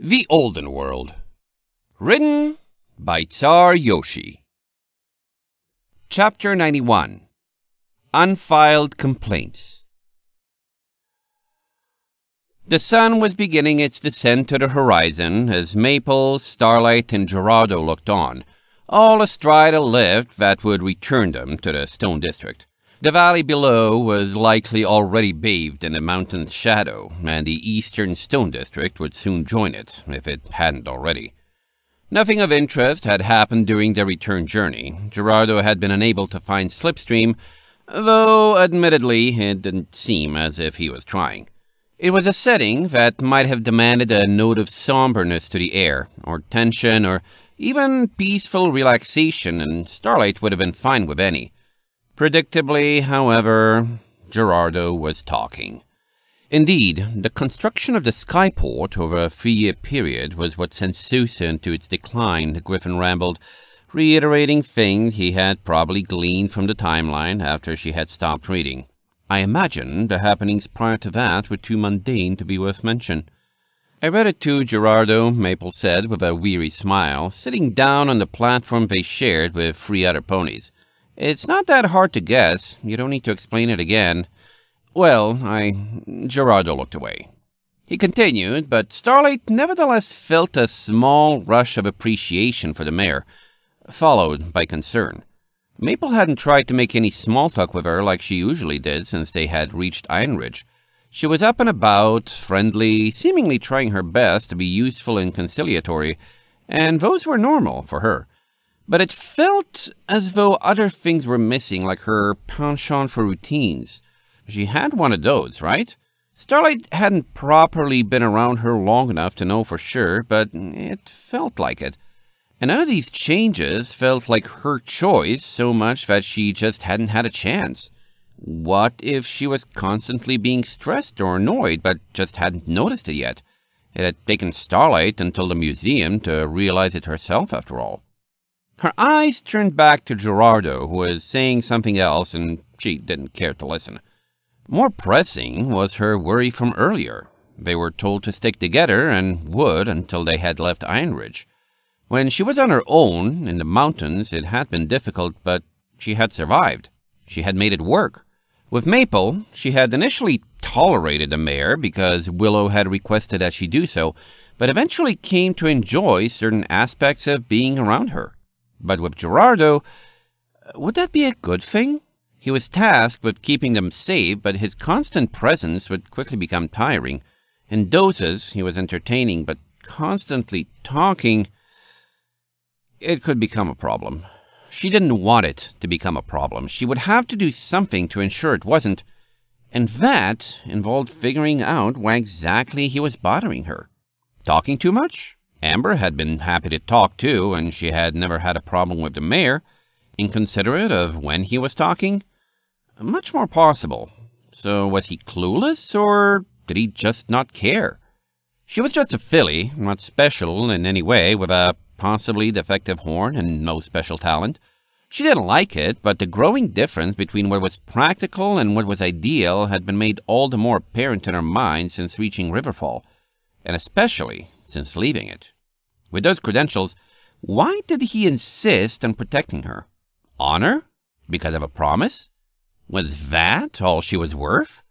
The Olden World. Written by Tsar Yoshi. Chapter 91 Unfiled Complaints. The sun was beginning its descent to the horizon as Maple, Starlight, and Gerardo looked on, all astride a lift that would return them to the Stone District. The valley below was likely already bathed in the mountain's shadow, and the eastern stone district would soon join it, if it hadn't already. Nothing of interest had happened during their return journey. Gerardo had been unable to find Slipstream, though admittedly it didn't seem as if he was trying. It was a setting that might have demanded a note of somberness to the air, or tension, or even peaceful relaxation, and Starlight would have been fine with any. Predictably, however, Gerardo was talking. Indeed, the construction of the skyport over a three-year period was what sent Sousa into its decline, Griffin rambled, reiterating things he had probably gleaned from the timeline after she had stopped reading. I imagine the happenings prior to that were too mundane to be worth mention. I read it too, Gerardo, Maple said with a weary smile, sitting down on the platform they shared with three other ponies. It's not that hard to guess. You don't need to explain it again. Well, I... Gerardo looked away. He continued, but Starlight nevertheless felt a small rush of appreciation for the mayor, followed by concern. Maple hadn't tried to make any small talk with her like she usually did since they had reached Iron Ridge. She was up and about, friendly, seemingly trying her best to be useful and conciliatory, and those were normal for her. But it felt as though other things were missing, like her penchant for routines. She had one of those, right? Starlight hadn't properly been around her long enough to know for sure, but it felt like it. And none of these changes felt like her choice so much that she just hadn't had a chance. What if she was constantly being stressed or annoyed, but just hadn't noticed it yet? It had taken Starlight until the museum to realize it herself, after all. Her eyes turned back to Gerardo, who was saying something else, and she didn't care to listen. More pressing was her worry from earlier. They were told to stick together and would until they had left Ironridge. When she was on her own in the mountains, it had been difficult, but she had survived. She had made it work. With Maple, she had initially tolerated the mayor because Willow had requested that she do so, but eventually came to enjoy certain aspects of being around her. But with Gerardo, uh, would that be a good thing? He was tasked with keeping them safe, but his constant presence would quickly become tiring. In doses, he was entertaining, but constantly talking, it could become a problem. She didn't want it to become a problem. She would have to do something to ensure it wasn't, and that involved figuring out why exactly he was bothering her. Talking too much? Amber had been happy to talk to, and she had never had a problem with the mayor, inconsiderate of when he was talking. Much more possible. So was he clueless, or did he just not care? She was just a filly, not special in any way, with a possibly defective horn and no special talent. She didn't like it, but the growing difference between what was practical and what was ideal had been made all the more apparent in her mind since reaching Riverfall, and especially since leaving it. With those credentials, why did he insist on protecting her? Honor? Because of a promise? Was that all she was worth?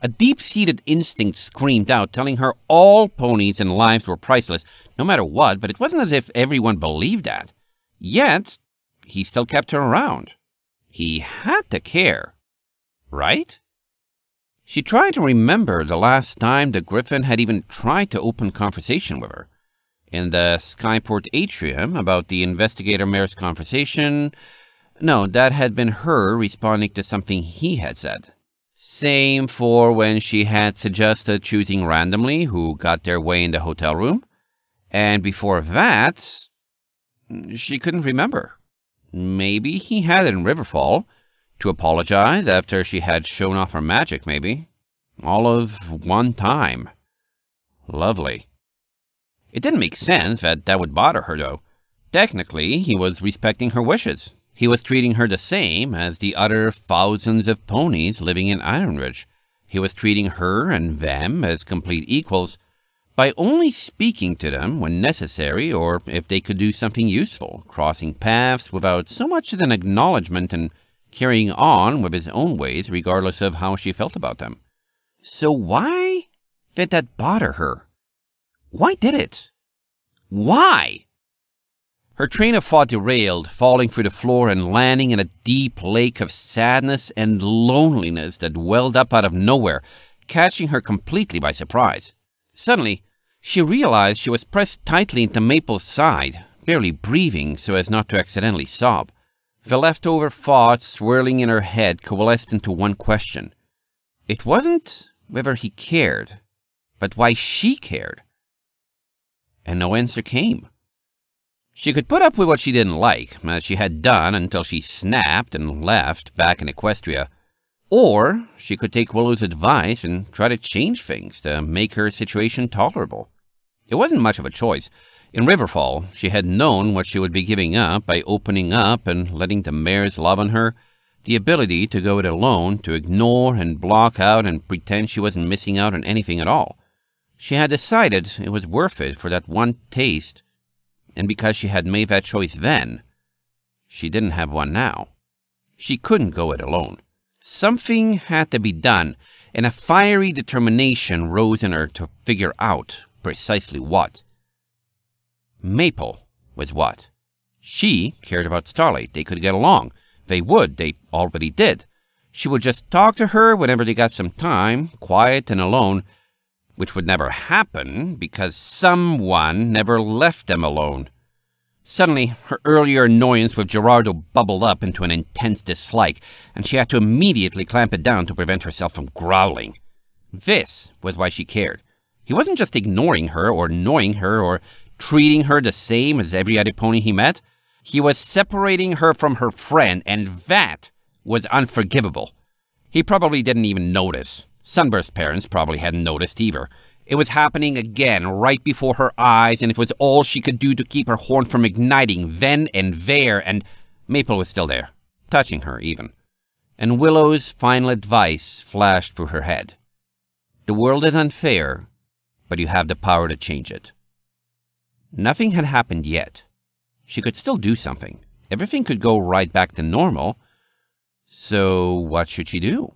A deep-seated instinct screamed out, telling her all ponies and lives were priceless, no matter what, but it wasn't as if everyone believed that. Yet, he still kept her around. He had to care, right? She tried to remember the last time the griffin had even tried to open conversation with her. In the Skyport atrium about the investigator mayor's conversation, no, that had been her responding to something he had said. Same for when she had suggested choosing randomly who got their way in the hotel room. And before that, she couldn't remember. Maybe he had in Riverfall, to apologize after she had shown off her magic, maybe. All of one time. Lovely. It didn't make sense that that would bother her, though. Technically, he was respecting her wishes. He was treating her the same as the other thousands of ponies living in Ironridge. He was treating her and them as complete equals by only speaking to them when necessary or if they could do something useful, crossing paths without so much as an acknowledgement and carrying on with his own ways regardless of how she felt about them. So why did that bother her? Why did it? Why? Her train of thought derailed, falling through the floor and landing in a deep lake of sadness and loneliness that welled up out of nowhere, catching her completely by surprise. Suddenly, she realized she was pressed tightly into Maple's side, barely breathing so as not to accidentally sob. The leftover thoughts swirling in her head coalesced into one question. It wasn't whether he cared, but why she cared. And no answer came. She could put up with what she didn't like, as she had done until she snapped and left back in Equestria. Or she could take Willow's advice and try to change things to make her situation tolerable. It wasn't much of a choice, in Riverfall, she had known what she would be giving up by opening up and letting the mares love on her, the ability to go it alone, to ignore and block out and pretend she wasn't missing out on anything at all. She had decided it was worth it for that one taste, and because she had made that choice then, she didn't have one now. She couldn't go it alone. Something had to be done, and a fiery determination rose in her to figure out precisely what. Maple was what? She cared about Starlight. They could get along. They would. They already did. She would just talk to her whenever they got some time, quiet and alone, which would never happen because someone never left them alone. Suddenly, her earlier annoyance with Gerardo bubbled up into an intense dislike, and she had to immediately clamp it down to prevent herself from growling. This was why she cared. He wasn't just ignoring her or annoying her or treating her the same as every other pony he met. He was separating her from her friend, and that was unforgivable. He probably didn't even notice. Sunburst's parents probably hadn't noticed either. It was happening again, right before her eyes, and it was all she could do to keep her horn from igniting then and there, and Maple was still there, touching her even. And Willow's final advice flashed through her head. The world is unfair, but you have the power to change it. Nothing had happened yet. She could still do something. Everything could go right back to normal. So what should she do?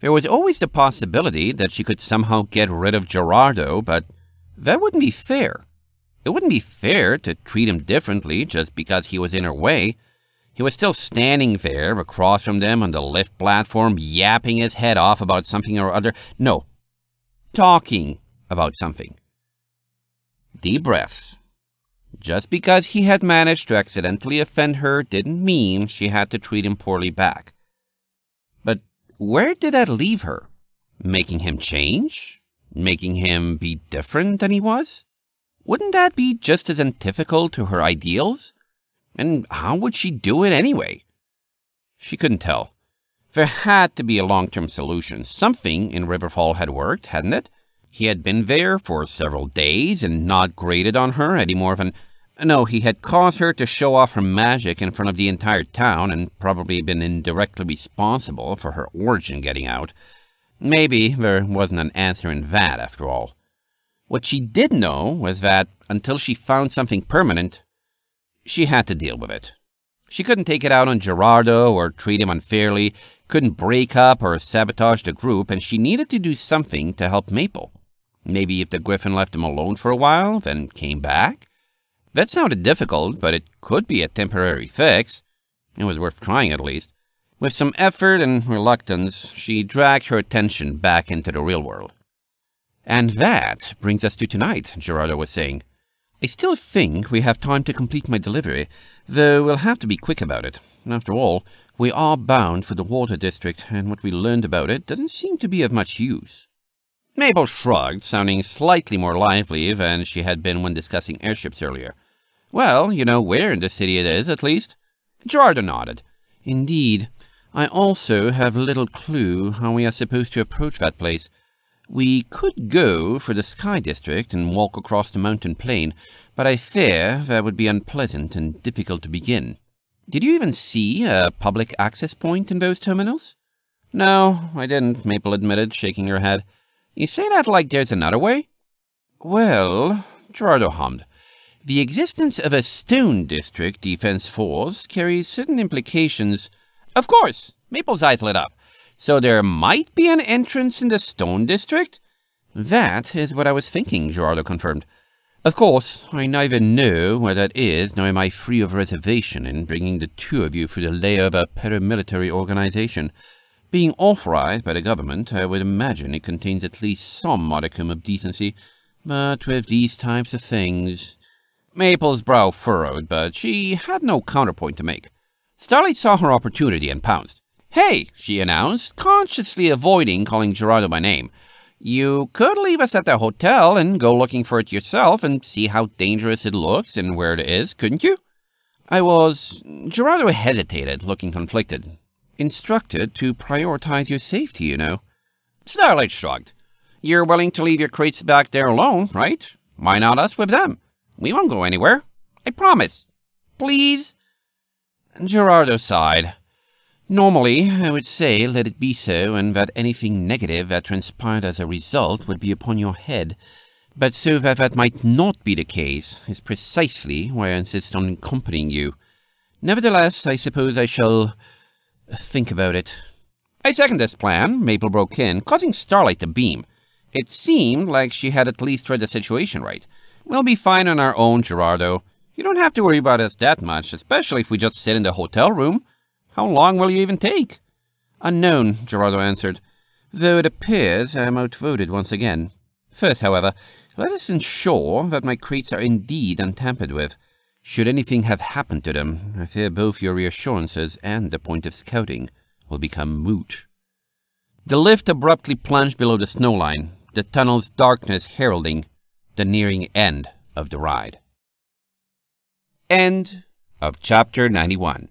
There was always the possibility that she could somehow get rid of Gerardo, but that wouldn't be fair. It wouldn't be fair to treat him differently just because he was in her way. He was still standing there across from them on the lift platform, yapping his head off about something or other. No, talking about something. Deep breaths. Just because he had managed to accidentally offend her didn't mean she had to treat him poorly back. But where did that leave her? Making him change? Making him be different than he was? Wouldn't that be just as antithetical to her ideals? And how would she do it anyway? She couldn't tell. There had to be a long-term solution. Something in Riverfall had worked, hadn't it? He had been there for several days and not grated on her any more than... No, he had caused her to show off her magic in front of the entire town and probably been indirectly responsible for her origin getting out. Maybe there wasn't an answer in that, after all. What she did know was that, until she found something permanent, she had to deal with it. She couldn't take it out on Gerardo or treat him unfairly, couldn't break up or sabotage the group, and she needed to do something to help Maple. Maybe if the griffin left him alone for a while, then came back? That sounded difficult, but it could be a temporary fix. It was worth trying, at least. With some effort and reluctance, she dragged her attention back into the real world. And that brings us to tonight, Gerardo was saying. I still think we have time to complete my delivery, though we'll have to be quick about it. After all, we are bound for the water district, and what we learned about it doesn't seem to be of much use. Mabel shrugged, sounding slightly more lively than she had been when discussing airships earlier. Well, you know where in the city it is, at least. Gerardo nodded. Indeed. I also have little clue how we are supposed to approach that place. We could go for the Sky District and walk across the mountain plain, but I fear that would be unpleasant and difficult to begin. Did you even see a public access point in those terminals? No, I didn't, Maple admitted, shaking her head. You say that like there's another way? Well, Gerardo hummed. The existence of a Stone District Defense Force carries certain implications. Of course! Maple's eyes lit up. So there might be an entrance in the Stone District? That is what I was thinking, Gerardo confirmed. Of course, I neither know where that is, nor am I free of reservation in bringing the two of you through the layer of a paramilitary organization. Being authorized by the government, I would imagine it contains at least some modicum of decency, but with these types of things... Maple's brow furrowed, but she had no counterpoint to make. Starlight saw her opportunity and pounced. Hey, she announced, consciously avoiding calling Gerardo by name. You could leave us at the hotel and go looking for it yourself and see how dangerous it looks and where it is, couldn't you? I was... Gerardo hesitated, looking conflicted. Instructed to prioritize your safety, you know. Starlight shrugged. You're willing to leave your crates back there alone, right? Why not us with them? We won't go anywhere. I promise. Please? Gerardo sighed. Normally, I would say let it be so, and that anything negative that transpired as a result would be upon your head. But so that that might not be the case is precisely why I insist on accompanying you. Nevertheless, I suppose I shall Think about it. I second this plan, Maple broke in, causing Starlight to beam. It seemed like she had at least read the situation right. We'll be fine on our own, Gerardo. You don't have to worry about us that much, especially if we just sit in the hotel room. How long will you even take? Unknown, Gerardo answered, though it appears I am outvoted once again. First, however, let us ensure that my crates are indeed untampered with. Should anything have happened to them, I fear both your reassurances and the point of scouting will become moot. The lift abruptly plunged below the snowline, the tunnel's darkness heralding the nearing end of the ride. End of chapter 91